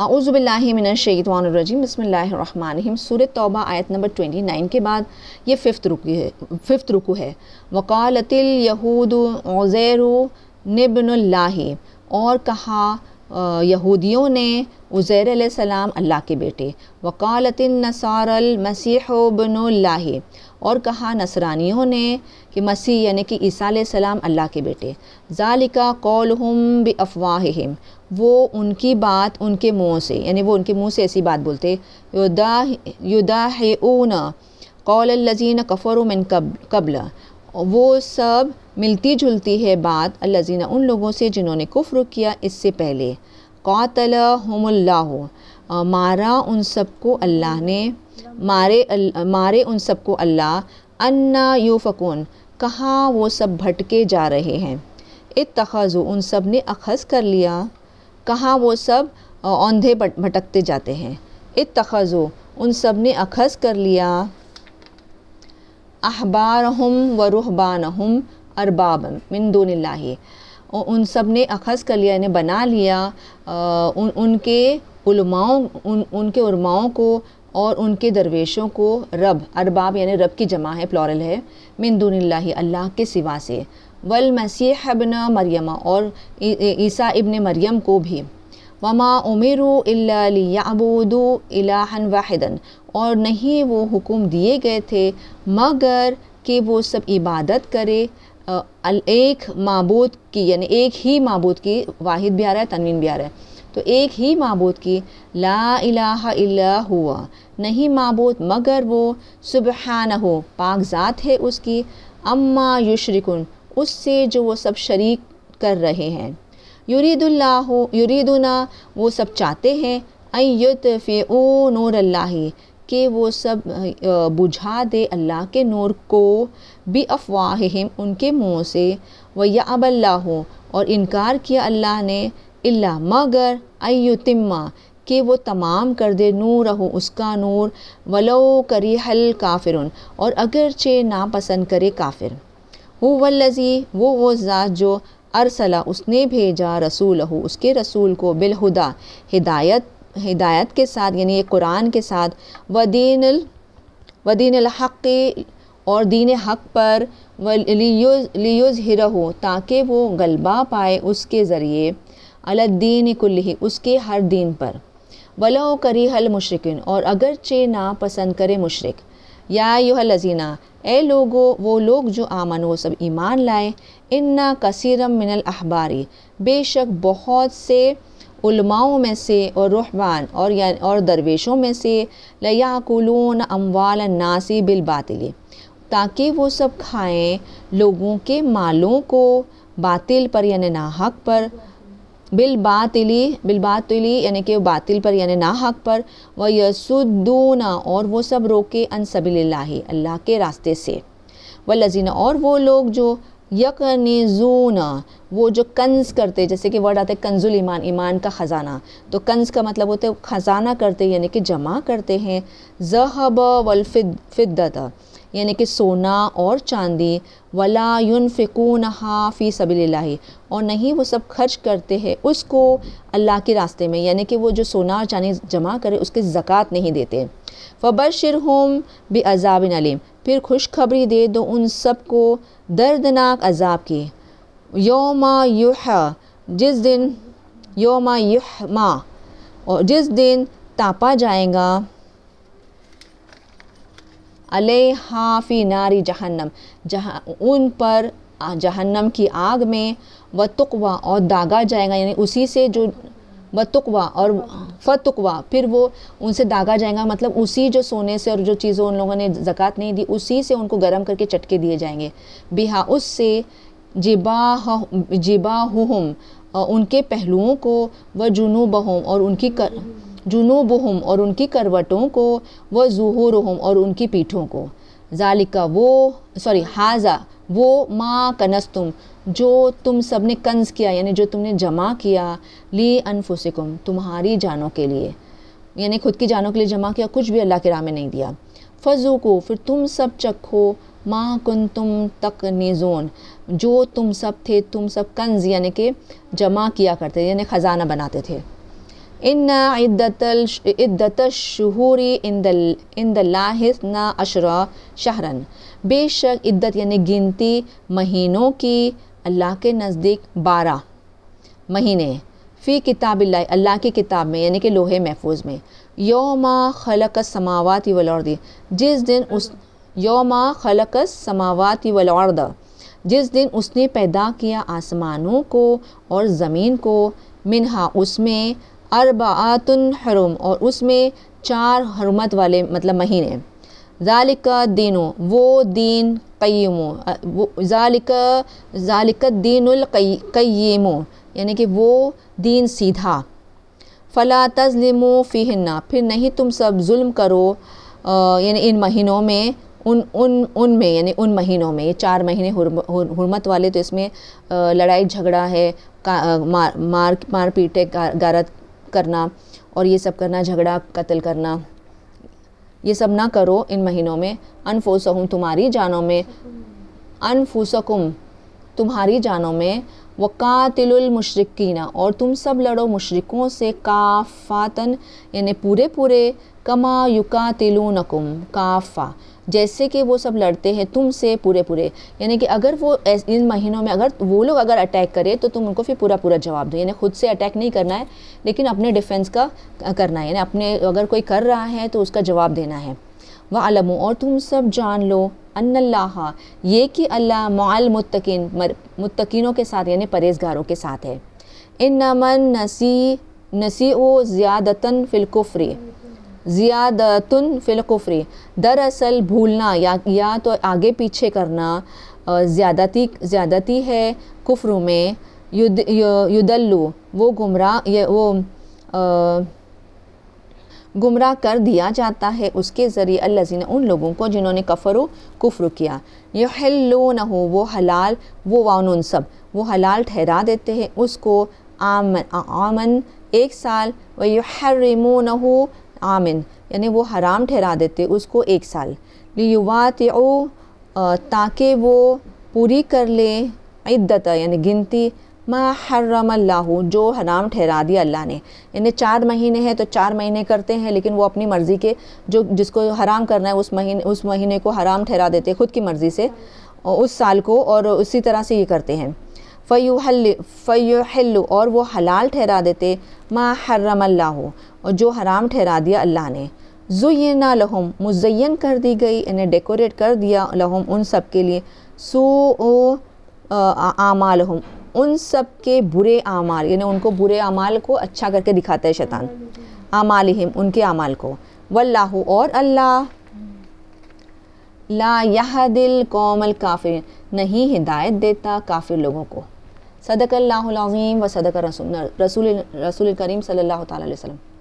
आउज़बिल्लिमिनशैतवानरजीम बसमीम सूर तौबा आयत नंबर ट्वेंटी नाइन के बाद ये फ़िफ्थ रुकू है फ़िफ्थ रुकू है वकालतिल यहूद उज़ैर और कहा यहूदियों ने उज़ैर सलाम अल्लाह के बेटे वकालतिन नसारल मसीह और कहा नसरानियों ने कि मसीह यानी कि ईसा सलाम अल्लाह के बेटे ज़ालिका कौलहम बि वो उनकी बात उनके मुंह से यानी वो उनके मुंह से ऐसी बात बोलते युदा युदा है ऊना कौल लजीन कफ़र मिन कब वो सब मिलती जुलती है बात अल्लाजीना उन लोगों से जिन्होंने कुफ्र किया इससे पहले कौतल हमल्ला मारा उन सबको अल्लाह ने मारे मारे उन सबको अल्लाह अन्ना यू फ़कून कहाँ वो सब भटके जा रहे हैं तखज़ उन सब ने अखज़ कर लिया कहाँ वो सब औंधे भटकते जाते हैं इत तखज़ो उन सब ने अखज़ कर लिया अहबार हम व रुहबान हम अरबाब मिंदोन उन सब ने अखज़ कर लिया इन्हें बना लिया आ, उन उनके उलमाओं उन उनके उलमाओं को और उनके दरवेशों को रब अरबाब यानी रब की जमा है प्लॉरल है मिंदून अल्लाह के सिवा से वल मसीह इबन मरियम और ईसा इबन मरियम को भी वमा उमिर अबूद इलाहन वाहिदन और नहीं वो हुकुम दिए गए थे मगर कि वो सब इबादत करे एक मबूद की यानी एक ही मबूद की वाहिद भी आ रहा है तनवीन भी आ रहा है तो एक ही मबूद की ला इलाहा हुआ नहीं मबूद मगर वो सुबह न हो पाक ज़ात है उसकी अम्मा युशरिकुन उससे जो वो सब शरीक कर रहे हैं युरीदुल्ला युरीदुना वो सब चाहते हैं अयुत फ़े ओ नूर अल्लाह के वो सब बुझा दे अल्लाह के नूर को भी अफवाहम उनके मुँह से वया अबल्ला हो और इनकार किया अल्लाह ने अल्ला मगर अयुतिमा कि वो तमाम कर दे नूर हो उसका नूर वलो करी हल काफिर और अगरचे नापसंद करे काफिर हुवल्लज़ी वो वो ज़ात जो अरसला उसने भेजा रसूल हो उसके रसूल को बिलहुदा हिदायत हिदायत के साथ यानी कुरान के साथ वदीन वदीन हक़ और दीन हक़ पर लियोज हिरा हो ताकि वो गलबा पाए उसके ज़रिए अलद्दीन कुल्ली उसके हर दीन पर वलो करी हल मुशरकिन और अगरचे ना पसंद करे मुशरक़ या यूह लजीना ए लोगो वो लोग जो आमन वो सब ईमान लाए इन्ना कसरम मिनल अहबारी बेशक बहुत से उलमाओं में से और रुहबान और या और दरवेशों में से लयाकुलून अमवाल नासी बातिल ताकि वो सब खाएं लोगों के मालों को बातिल पर यानि नाहक पर बिल बातिली बिल बातिली यानी कि बातिल पर यानी ना हक पर व यसुद्दूना और वो सब रोके अन सबील्ला अल्लाह के रास्ते से व लजीना और वो लोग जो यकनीजूना वो जो कंज करते जैसे कि वर्ड आते हैं कंजुल ईमान ईमान का ख़जाना तो कंज का मतलब होता है ख़जाना करते यानी कि जमा करते हैं जहब फिद, फिद्दत यानी कि सोना और चांदी वला युन फ़िकून हाफ़ी सबी और नहीं वो सब खर्च करते हैं उसको अल्लाह के रास्ते में यानी कि वो जो सोना और चांदी जमा करे उसके ज़क़़त नहीं देते शिर होम बे अजाब नलीम फिर खुशखबरी दे दो उन सब को दर्दनाक अजाब की योमा युह जिस दिन योमा युह और जिस दिन तापा जाएगा अले हाफ़ी नारी जहन्नम जहाँ उन पर जहन्नम की आग में व तुकवा और दागा जाएगा यानी उसी से जो व तुकवा और फतुकवा फिर वो उनसे दागा जाएगा मतलब उसी जो सोने से और जो चीज़ों उन लोगों ने ज़क़़त नहीं दी उसी से उनको गर्म करके चटके दिए जाएंगे बिहा उससे जिबा जिबा हुम उनके पहलुओं को व जुनूब और उनकी कर जुनूबहम और उनकी करवटों को व जहूरहम और उनकी पीठों को जालिका वो सॉरी हाजा वो माँ कनस तुम जो तुम सब ने कंज किया यानी जो तुमने जमा किया ली अनफुसिकुम तुम्हारी जानों के लिए यानी खुद की जानों के लिए जमा किया कुछ भी अल्लाह के राह में नहीं दिया फजू को फिर तुम सब चखो माँ कन तुम तक निजोन जो तुम सब थे तुम सब कंज यानी कि जमा किया करते यानी ख़जाना बनाते थे इन्ना इद्दत शहूरी इन द इन द लाहिस ना अशरा शहरन बेशक इद्दत यानी गिनती महीनों की अल्लाह के नज़दीक बारह महीने फ़ी किताब अल्लाह की किताब में यानी कि लोहे महफूज में योमा खलक समावत वलौरदी जिस दिन उस योमा खलक समावत वलौरद जिस दिन उसने पैदा किया आसमानों को और ज़मीन को मिनहा उसमें अरबातन हरुम और उसमें चार हरमत वाले मतलब महीने ज़ालिका दिनों वो दीन कयमो वो ज़ालिका ज़ालिका दीनकयमो यानी कि वो दीन सीधा फ़ला तजलिमो फ़िहन्ना फिर नहीं तुम सब जुल्म करो यानी इन महीनों में उन उन उन में यानी उन महीनों में ये चार महीने हरमत वाले तो इसमें लड़ाई झगड़ा है का, मार मार मारपीट है गारत करना और ये सब करना झगड़ा कत्ल करना ये सब ना करो इन महीनों में अनफोसहुम तुम्हारी जानों में अनफुसकुम तुम्हारी जानों में व वक़ातिलमशरक़ीना और तुम सब लड़ो मुशरक़ों से काफ़ातन यानी पूरे पूरे कमा युका तिलूनकुम काफ़ा जैसे कि वो सब लड़ते हैं तुमसे पूरे पूरे यानी कि अगर वो इन महीनों में अगर वो लोग अगर अटैक करें तो तुम उनको फिर पूरा पूरा जवाब दो यानी खुद से अटैक नहीं करना है लेकिन अपने डिफेंस का करना है यानी अपने अगर कोई कर रहा है तो उसका जवाब देना है वह अलमो और तुम सब जान लो अन्ला ये कि अल्लाह माल मुतकिन मुतकिनों के साथ यानी परहेजगारों के साथ है इन नमन नसी नसी ज़्यादतन फिलकुफरी ज़ियादतन फ़िलकुफ़री दरअसल भूलना या या तो आगे पीछे करना ज़्यादती ज़्यादती है कुफ्र में युद युदल्लू वो गुमराह ये वो आ, गुमराह कर दिया जाता है उसके ज़रिए अल्लाजीन उन लोगों को जिन्होंने कफ़र कुफ्र किया यह हल्लो न हो वो हलाल वो वाउन सब वो हलाल ठहरा देते हैं उसको आमन आमन एक साल व यू हरमो न हो आमिन यानी वो हराम ठहरा देते उसको एक साल युवात ताकि वो पूरी कर ले इद्दत यानी गिनती मा हर्रम अल्लाह जो हराम ठहरा दिया अल्लाह ने यानी चार महीने हैं तो चार महीने करते हैं लेकिन वो अपनी मर्ज़ी के जो जिसको हराम करना है उस महीने उस महीने को हराम ठहरा देते हैं ख़ुद की मर्ज़ी से उस साल को और उसी तरह से ये करते हैं फ़ैल फ़युहल और वो हलाल ठहरा देते मा हर्रम अल्लाह और जो हराम ठहरा दिया अल्लाह ने जुयना लहम मुजैन कर दी गई इन्हें डेकोरेट कर दिया लहम उन सब के लिए सो ओ आमाल हम उन सब के बुरे आमाल यानी उनको बुरे आमाल को अच्छा करके दिखाता है शैतान आमाल हिम उनके आमाल को वल्लाह और अल्लाह ला यह दिल कोमल काफिर नहीं हिदायत देता काफिर लोगों को صدق الله العظيم وصدق رسول, رسول, الكريم صلى الله عليه وسلم